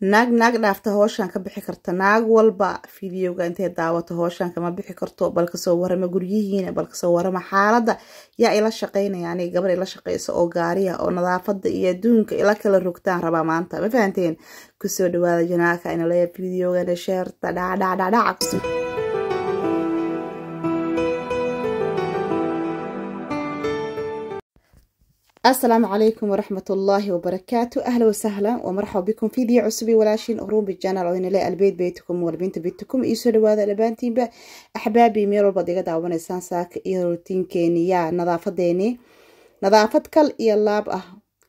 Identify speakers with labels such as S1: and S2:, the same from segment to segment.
S1: naag naag dhaafta hooshaan ka bixi karta naag walba fideoga intay daawato hooshaan kama bixi karto bal kasoo warama guryihiina bal kasoo warama xaaladda yaa ila shaqaynaya aniga gabar ila shaqaysa oo gaariya oo nadaafada iyo adduunka ila kala rogtaan rabaa maanta ma fahanteen kusoo dhawaada janaaka inaleeya fideogana sheerta dhacdhacdhacdhaca السلام عليكم ورحمة الله وبركاته أهلا وسهلا ومرحبا بكم فيديو عصبي ولاشين أغروم بالجانل وين لا البيت بيتكم والبنت بيتكم إيسو لواذا لبانتين أحبابي ميرو بديقة دعوانا سانساك إيرو تينكيني نظافة ديني نظافة كل إيلاب أه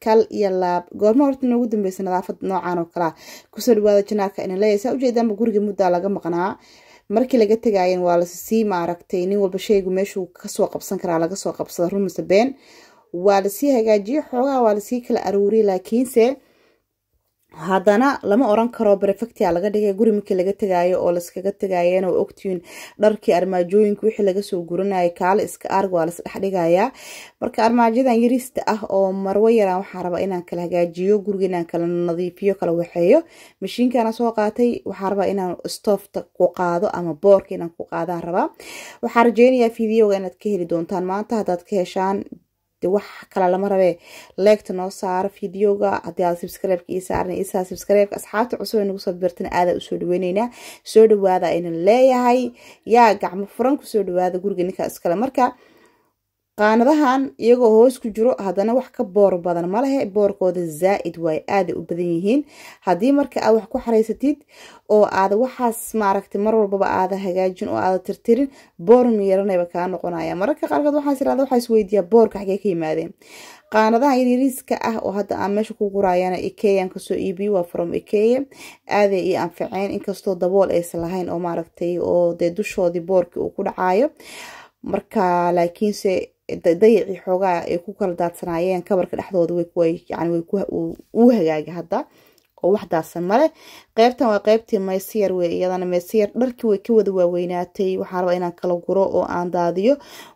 S1: kal iyo laab goorma horta noogu dambeysay nadaafad noocan oo kalea kusoo dhawaada janaaka ina leeyaysaa ujeedaanba guriga muddaa laga maqnaa markii laga tegaayan waa lasii maaragtay nin walba shaygu meeshuu kasoo qabsan karaa laga soo qabsada run waa lasii hagaajiye xoogaa waa lasii kala aruuriye laakiinse haddana lama oran karo brefectia laga dhigay guri markii laga tegaayo oo laskaga tegaayeen oo ogtihiin dharkii armaajooyinka wixii lagasoo guranayay kaale iska aarg waa las dhexdhigayaa marka armaajadan yariista ah oo marwo yaraan waxaan rabaa inaan kala hagaajiyo guriga inaan kala nadiifiyo kala waxeeyo mashiinkaana soo qaatay waxaan rabaa inaan stoofta ku qaado ama boorka inaan ku qaadaan rabaa waxaan rajeynayaa videoga inaad ka heli doontaan maanta haddaad ka heshaan de wax kale lama rabee leegta noo saaro videoga haddii aad subscribe-ka ii saaran isaa subscribe asxaabta cusub ee nagu soo birtana aadaa usoo dhaweyneynaa soo dhawaada aynan leeyahay yaa gacmo furan kusoo dhawaada guriga ninkaa iskale marka qaanadahan iyagoo hoos ku jiro haddana wax ka boor badan ma lehe boorkooda zaa'id waayo aaday u badan yihiin haddii marka aad wax ku xaraysatid oo aad waxaas maaragtay mar walbaba aada hagaajin oo aada tirtirin boor miyaranayba kaa noqonaya mararka qaarkood waxaas irahda waxaa isweydiiyaa boorka xagee ka yimaadeen qaanadaha yaryariiska ah oo hadda aan meesha ku guraayana ikeyan kasoo iibiyo waa from ikeya aaday iyo anficeen inkastoo dabool aysan lahayn oo maaragtay oo dee dushoodii boorkii uu ku dhacaayo marka laakiinse dayacii xoogaa ay ku kala daadsanaayeen kabarka dhexdooda way u hagaaga hadda oo wax daadsan male qeybtan waa qeybtii maysyar wey iyadana maysyar dharkii way ka wada waaweynaatay waxaan rabaa inaan kala guro oo aan daadiyo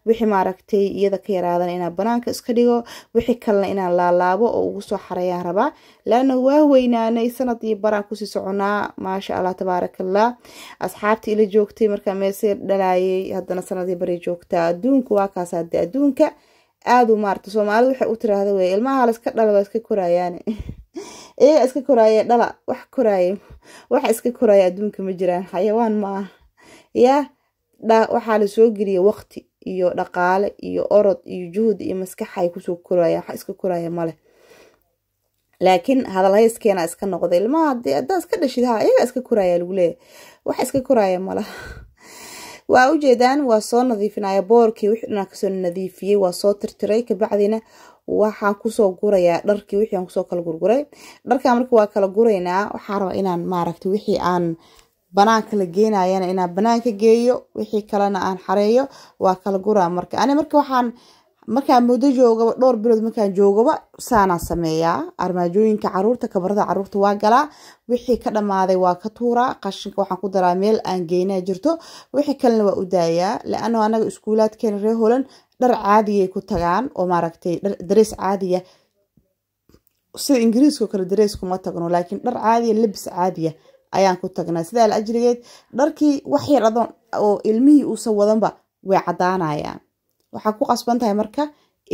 S1: wixii maaragtay iyada ka yaraadan inaan banaanka iska dhigo wixii kalena inaan laalaabo oo ugu soo xarayaan rabaa laana waa weynaanay sanadii baraan kusii soconaa maasha allah tabaarakallah asxaabtii ila joogtay markaa maysyar dhalaayay haddana sanadii bari joogtaa adduunku waa hadde adduunka aadu maarta soomaalidu waxay u tiraahda wey ilmaha iska dhala iska korayaan iyaga iska koraaya dhala wax koraaya wax iska koraaye adduunka ma jiraan xayawaan ma ya waxaa lasoo geliya waqti iyo dhaqaale iyo orod iyo juhud iyo maskaxay kusoo koraya waxa iska koraya male laakiin hadalhayskeena iska noqday ilmaha haddaa iska dhashid ha iyaga iska koraya lagu leeyahy wax iska koraya malaha waa ujeedaan waa soo nadiifinaya boorkii wixii dhanaa kasoo nadiifiyey waa soo tirtiray kabacdina waxaan kusoo gurayaa dharkii wixii aan kusoo kala gurguray dharkaa marka waa kala guraynaa waxaan rabaa inaan maaragta wixii aan banaanka la geenayana inaan banaanka geeyo wixii kalena aan xareeyo waa kala guraa marka ani marka waxaan markaan muddo joogaba dhowr bilood markaan joogaba saanaan sameeyaa armaajooyinka caruurta kabarada caruurta waa galaa wixii ka dhamaaday waa ka tuuraa qashinka waxaan ku daraa meel aan geynaa jirto wixii kalena waa u daayaa la-annahu annaga iskuulaadkeena ree holan dhar caadiyay ku tagaan oo maaragtay dares caadiya sida ingiriiskao kale darees kuma tagno laakiin dhar caadiya labis caadiya ayaan ku tagnaa sidaa la ajrigeed dharkii wax yar adoon oo ilmihii uusan wadanba way cadaanayaan waxaa ku qasban tahay marka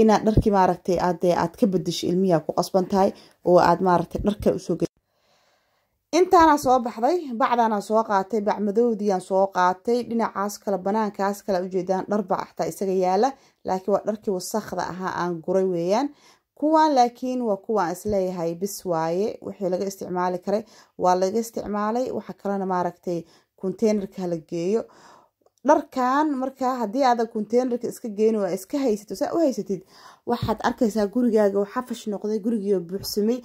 S1: inaad dharkii maaragtay aad aad ka bedesho ilmihii ku qasban tahay oo aad maaragtay dharka usoo intaana soo baxday bacdaana soo qaatay bacmadowdiiaan soo qaatay dhinacaas kale banaankaas kale ujeedaan dharbac xataa isaga yaala laakiin waa dharkii wasakda ahaa aan guray weeyaan kuwan laakiin waa kuwaan isleeyahay bis waaye wixii laga isticmaali karay waa laga isticmaalay waxaa kalena maaragtay containerka la geeyo dharkan marka haddii aada conteynerka iska geyn waa iska haysato saa u haysatid waxaad arkaysaa gurigaaga oo xafash noqday gurigii buuxsamay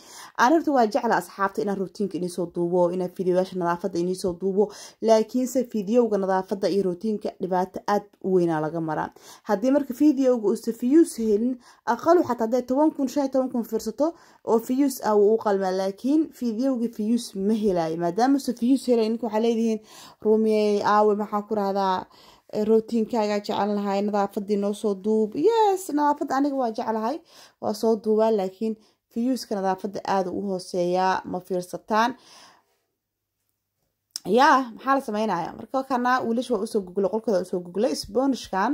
S1: aan waa jecla asxaabta inaan rotiinka idinsoo duubo inaan fideoyaasha nadaafadda idinsoo duubo laakiinse fideowga nadaafadda iyo rotiinka dhibaato aad u weynaa laga maraa haddii marka fideowga uusa fiyuus helin aqalu xataa hadday toban kun shan iyo toban kun fiirsato oo fiyuus ah wuu u qalmaa laakiin fideowga fiyuus ma helaayo maadaama uusa fiyuus helay ninka waxaa leedihiin rumiye aawe maxaan ku rahdaa rotinkaagaa jecel lahay nadaafadii noosoo duub yes nadaafada aniga waa jeclahay waa soo duubaa laakiin fiyuuska nadaafada aada u hooseeyaa ma fiirsataan yaa maxaa la sameynaya marka kana wiilish waa usoo guglay qolkooda usoo guglay sponishkan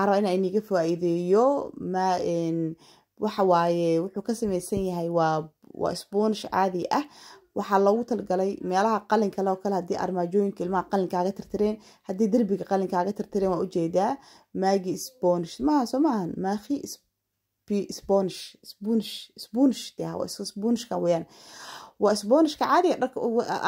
S1: araba in iniga faaiideeyo ma waxa waaye wuxuu ka sameysan yahay waa waa sponish caadi ah waxaa loogu talgalay meelaha qalinka loo kale haddii armaajooyinka ilmaha qalinkaaga tirtireen haddii derbiga qalinkaaga tirtireen waa ujeedaa maagi sbonish maaha soo maahan sbonish sbunish sbunish deha waa iska sbunishka weeyaan waa sbonishka caadiga dharka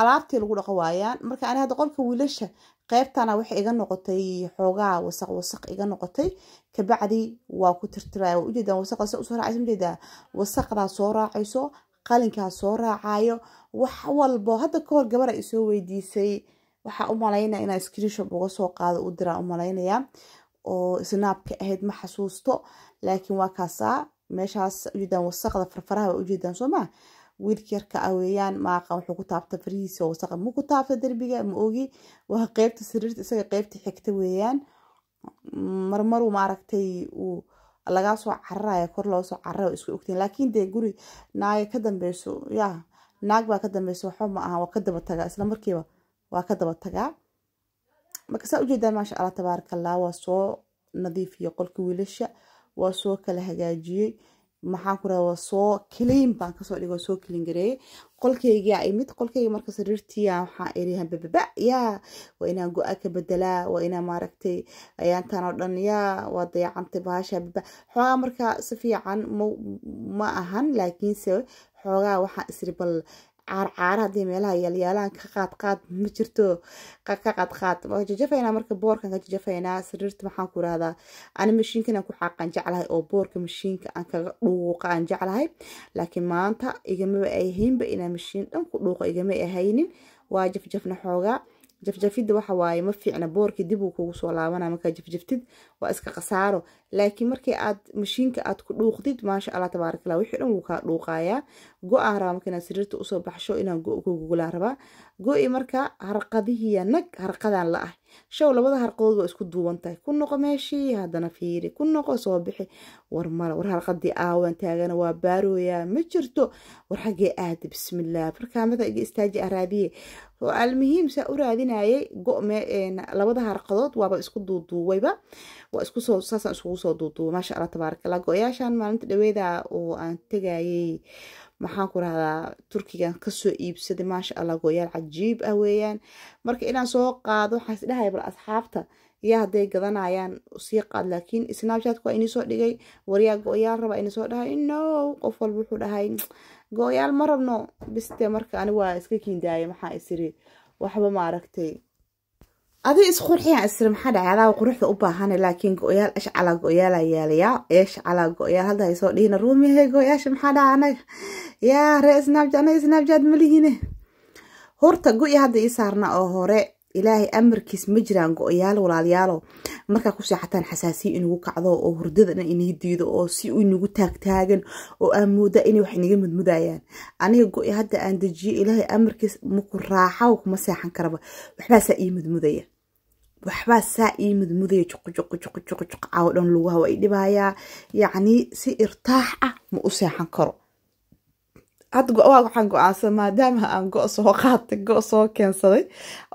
S1: alaabtii lagu dhaqo waayaan marka ani hadda qolka wiilasha qaybtana waxay iga noqotay xoogaa wasaq wasaq iga noqotay kabacdi waa ku tirtiraya waa ujeedaan wasaqda usoo raacaysa ujeedaa wasaqdaa soo raacayso qalinkaa soo raacayo wax walbo hadda kahor gabar ay soo weydiisay waxaa u malaynaa inaa screenshob uga soo qaado u diraan u malaynayaa oo snaabka ahayd ma xasuusto laakiin waa kaasaa meeshaas ujeedaan wasaqda farfarahaba ujeedaan soo maa wiilka yarka ah weeyaan maaqa wuxuu ku taabta farihiisa wasaqa ma ku taabta derbiga ma ogi waa qeybta sariirta isaga qeybta xigta weeyaan marmaruu maaragtay uu lagaa soo cararaya kor loo soo carara oo isku ogtiin laakiin dee guri naaga ka dambeyso yaa naag baa ka dambeyso waxba ma aha waa ka daba tagaa isla markiiba waa ka daba tagaa marka saa ujeedaan maasha allah tabaarakallah waa soo nadiifiyey qolka wiilasha waa soo kala hagaajiyey maxaan ku raha waa soo kiliin baan kasoo dhiga soo kiliin gareeyay qolkaygia imid qolkayga marka sariirtiya waxaan irihan bababa yaa waa inaan go-a ka bedelaa waa inaa maaragtay ayaantaan oo dhan yaa waa dayacantay bahasha baba xoogaa marka si fiican ma ahan laakiinse xoogaa waxaan isribal caarcaara hadii meelaha yaalyaalahan ka qaadqaad ma jirto ka qaadqaad waa jajafaynaa marka boorkan ka jajafaynaa sariirta maxaan ku irahdaa ani mashiinkan aan ku xaaqaan jeclahay oo boorka mashiinka aan kaga dhuuqa aan jeclahay laakiin maanta igamaba ayhaynba inaan mashiin dhan ku dhuuqo igama ahaynin waa jafjafna xoogaa jafjafidda waxa waaye ma fiicna boorkii dib uu kugu soo laabanaa markaa jafjaftid waa iska khasaaro laakiin markii aad mashiinka aad ku dhuuqdid maasha allah tabaarakallah wixii dhan wuu kaa dhuuqaayaa go-aan rabaa marka inaad sariirta usoo baxsho inaan go-gugulaa rabaa go-i marka harqadihiya nag harqadan la ah show labada harqood waa isku duuban tahay ku noqo meeshii haddana fiiri ku noqo soo bixi war male war harqadii aawan taagana waa baarooyaa ma jirto war xaggee aada bismillah farkaamada iga istaaji araadiye oo saa u raadinayay gome labada harqadood waaba isku duuduubayba waa iskusoo saasaan iskugu soo duuduubay maasha allah tabaaraka go-yaashaan maalinta dhaweeda oo aan tegayay maxaan ku rahdaa turkigan kasoo iibsaday maasha allah gooyaal cajiib ah weeyaan marka inaan soo qaado waxaan isdhahay bal asxaabta yaa hadday gadanayaan sii qaad laakiin snabshatka waa inisoo dhigay waryaa go-yaal rabaa soo dhahay no qof walba wuxuu dhahay go-yaal ma rabno biste marka anigu waa iska kiindaaya maxaa isiri waxba maaragtay adi isqurxiyan isri maxaa dhacay adaa quruxda u baahan laakiin go ash calaa go-yaala esh calaa go hadda haysoo dhihina ruumihe go maxaa dhaca anaga yaa ree snaabja anaga snaabjaad malihine horta go hadda ii saarna oo hore ilaahay amarkiis ma jiraan go-yaal markaa ku seexataan xasaasiya inugu kacdo oo hurdadana inii diido oo si inagu taagtaagan oo aan moodaa inay wax inaga mudmudayaan aniga go hadda aan dejiyo ilaahay amarkiis maku raaxa kuma seexan karaba waxbaasaa ii mudmudaya waxbaa saa ii mudmudaya juqujuqujuqujuqujuq caw dhan lugaha waa i dhibayaa yacni si irtaax ah ma u seexan karo hadda go-waa waxaan go-aansan maadaama aan go soo qaatay go soo keensaday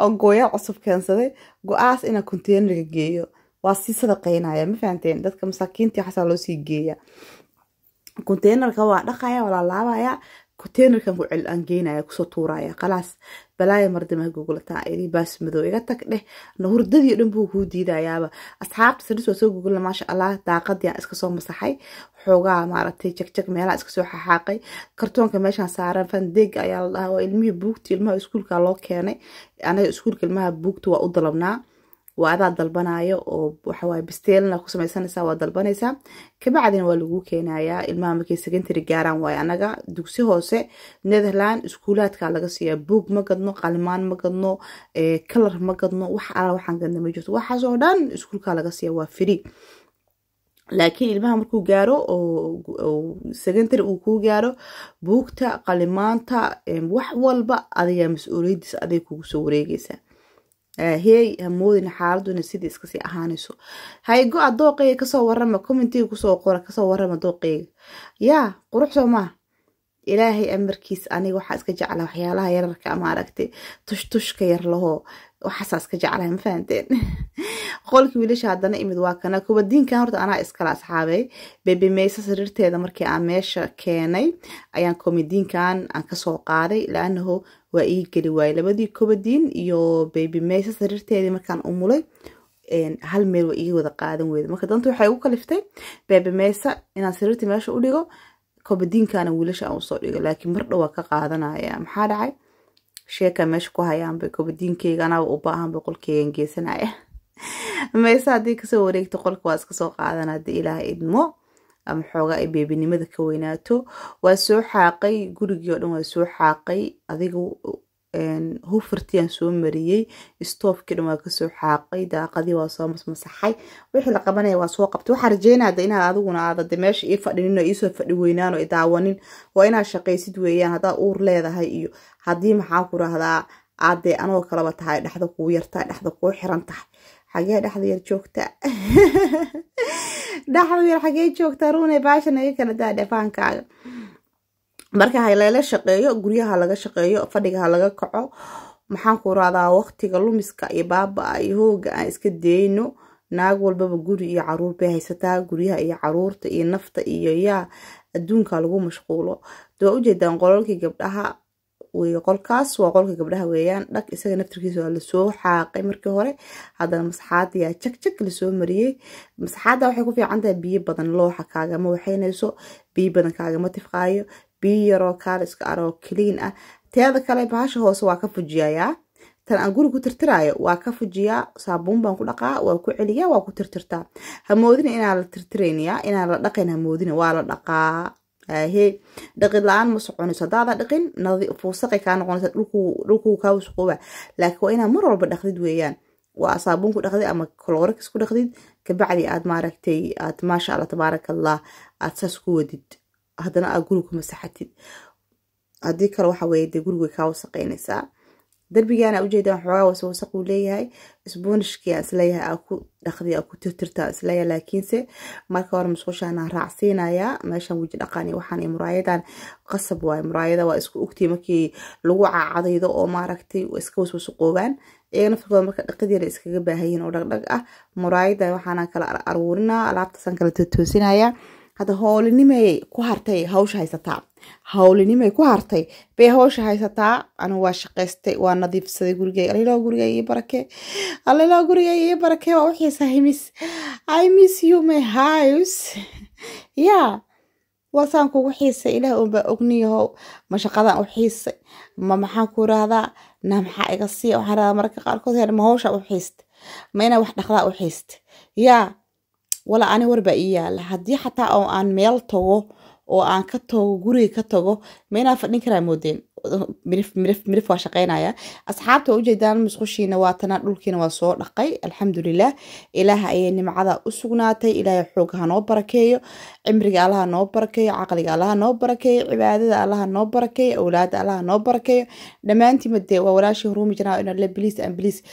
S1: oo gooyaal cusub keensaday go-aas inaan kontainerka geeyo waa sii sadaqaynaya ma fahanteen dadka masaakiintii xasaa loo sii geeya containerka waa dhaqaya waa laabaya containerkan ku aan geynaya kusoo tuuraya khalaas balaaya mardama googlataa iri baas madow iga tag dheh na hurdadii o dhan buu kuu diidayaaba asxaabta sardhis waa soo googla maasha allah daaqadiiaan iska soo masaxay xoogaa maaragtay jagjag meelaha iska soo xaxaaqay kartoonka meeshaan saaran fandeg ayaa la dhahaa waa ilmihii buugti ilmaha iskuulka loo keenay anaga iskuulka ilmaha buugta waa u dalabnaa waa adaa dalbanaayo oo waxawaaye bisteelna ku samaysanaysaa waa dalbanaysaa kabacdina waa lagu keenayaa ilmaha markay secondary gaaraan waaye annaga dugsi hoose netherland iskuulaadka laga siiyaa buog ma gadno qalimaan ma gadno kalar eh, ma gadno wax ala waxaan gadna ma jirto waxaasoo dhan iskuulka laga siiya waa free laakiin ilmaha markuu gaaro oo secondary uu kuu gaaro buugta qalimaanta eh, wax walba adigaa mas-uuliyadiis aday kugu soo wareegeysaa hey hamoodin xaaladuna sidii iskasii ahaanayso hay go a dooqeyga kasoo warama commentiga kusoo qora kasoo warama dooqeyga yaa qurux soo maa ilaahay amarkiis aniga waxaa iska jeclaa waxyaalaha yararka ama aragtay tushtushka yar lahoo waxaasaa iska jeclahay ma fahanteen qolkii wiilasha haddana imid waa kana kuwa diinkan horta anaa iskala asxaabay bebimaysa sariirteeda markii aan meesha keenay ayaan komediinkan aan kasoo qaaday laanaho waa ii geli waayey labadii kobadiin iyo bebimaysa sariirteedii markaan umulay hal meel waa iga wada qaadan weyda marka danta waxay ugu kaliftay bebimaysa inaan sariirta meesha u dhigo kobadiinkaana wiilasha aan usoo dhigo laakiin mardhow waa ka qaadanaya maxaa dhacay sheeka meesha ku hayaanbay kobadiinkeyga anaaba u baahan ba qolkeygan geysanaya meese haddii kasoo wareegta qolka waa iskasoo qaadana haddii ilaaha idmo ama xoogaa ay beebinimada ka weynaato waa soo xaaqay gurigii o dhan waa soo xaaqay adiga hufurtiaan soo mariyey stoofkii waa kasoo xaaqay daaqadii waa soo masmasaxay wixii la qabanaya waa soo qabtay waxaa rajeynada inaad adiguna aadade meesha ii fadhinin fadhinino iisoo fadhi weynaan oo idaawanin waa inaad shaqaysid weeyaan haddaad uur leedahay iyo haddii maxaa ku rahdaa aadee anoo kalaba tahay dhexda kuu yartaa dhexda kuu xiran tahay xagee dhexda yar joogtaa dhexda yar xagee joogtaa ruune baashan iga kala daa dhafaankaaga marka haleela shaqeeyo guryaha laga shaqeeyo fadhiga ha laga kaco maxaan ku radaa waqtiga lumiska iyo baaba-a iyo hooga aan iska deyno naag walbaba guri iyo caruur bay haysataa guryaha iyo caruurta iyo nafta iyo yaa adduunka lagu mashquulo dawaa ujeedaan qololkii gabdhaha qolkaas waa qolka gabdhaha weeyaan dhag isaga naftirkiisa waa lasoo xaaqay markii hore haddana masaxaada jagjag lasoo mariyey masaxaada waxay ku fiicantahay biyo badan looxa kaagama waxaynayso biyo badan kaagama tifqaayo biyo yaroo kaaliska aroo kaliin ah teeda kale bahasha hoose waa ka fujiyayaa tan aan guri ku tirtiraayo waa ka fujiyaa saabuun baan ku dhaqaa waa ku celiyaa waa ku tirtirtaa hamoodina inaan la tirtiraynayaa inaan la dhaqayn hamoodina waa la dhaqaa ahe dhaqin la-aan ma soconayso haddaada dhaqin fuusaqay kaa noqonaysa dhulkuu kaa wasqooba laakiin waa inaa mar walba dhaqdid weeyaan waa saabuun ku dhaqdid ama kolorikis ku dhaqdid kabacdi aad maaragtay aad maasha allah tabaaraka allah aad saas ku wadid haddana aa guriga kumasaxatid masaxatid haddii kale waxa weye dee gurigay kaa wasaqaynaysaa darbigaana ujeedaan xoogaa wasawasaq leeyahay isboonishkii aan isleeyahay aa ku dhaqdi aa ku tirtirta isleeyahay laakiinse marka hore musqushaan raacsiinayaa meeshan weji dhaqan waxaan muraayadan qasab waaye muraayada waa isku ogtay markii lagu cacadaydo oo maaragtay iska waswasaqoobaan iyaga naftirkooda marka dhaqadeena iskaga baahayiin oo dhagdhag ah muraayadan waxaanaan kala aruurinaa alaabtaasaan kala tootoosinaya hadda howlinimayay ku hartay hawsha haysataa howlinimay ku hartay bay hawsha haysataa anigu waa shaqaystay waa nadiifsaday gurigay alilo gurigay ii barake alilo gurigay ii barake waa uxiisa himis i miss you my house yeah waasaan kugu xiisay ilaah unbaa ogniyaho ma shaqadaan u xiisay ma maxaan ku irahdaa na maxaa iga siiya waxaan radaa mararka qaarkood ma hawsha u xiista ma inaa wax dhaqdaa u xiista yaa wala ani warba ii yaala haddii xataa oo aan meel tago oo aan ka tago guriga ka tago ma inaa fadhin karaa moodeen midif waa shaqeynaya asxaabta ujeedaan musqushiina waa dhulkiina waa soo dhaqay alxamdulilah ilaah ayay nimcada u sugnaatay ilaahay xoog ha noo barakeeyo cimriga allaha noo barakeeyo caqliga allaha noo barakeeyo cibaadada allaha noo barakeeyo awlaada allaha noo barakeeyo dhammaantiima dee waa walaashii horuumi jiraa inale biliis aan biliis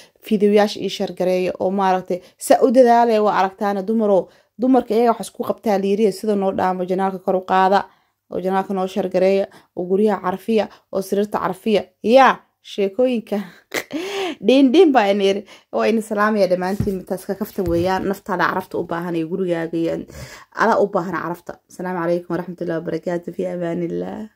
S1: ii shargareeyo oo maaragtay saa u dadaalaya waa aragtaana dumarow dumarka iyaga wax isku qabtaa liiriya sida noo dhaamo janaalka kor u qaada oo janaalka noo shargareeya oo guryaha carfiya oo sariirta carfiya yaa sheekooyinka dhiindhiin baa ini waa ini salaamaya dhammaantiin mitaaska kafta weeyaan naftaada carafta u baahan iyo gurigaaga iyo ala u baahan carafta asalaamu calaykum waraxmatullahi wabarakaatu fi amaanillah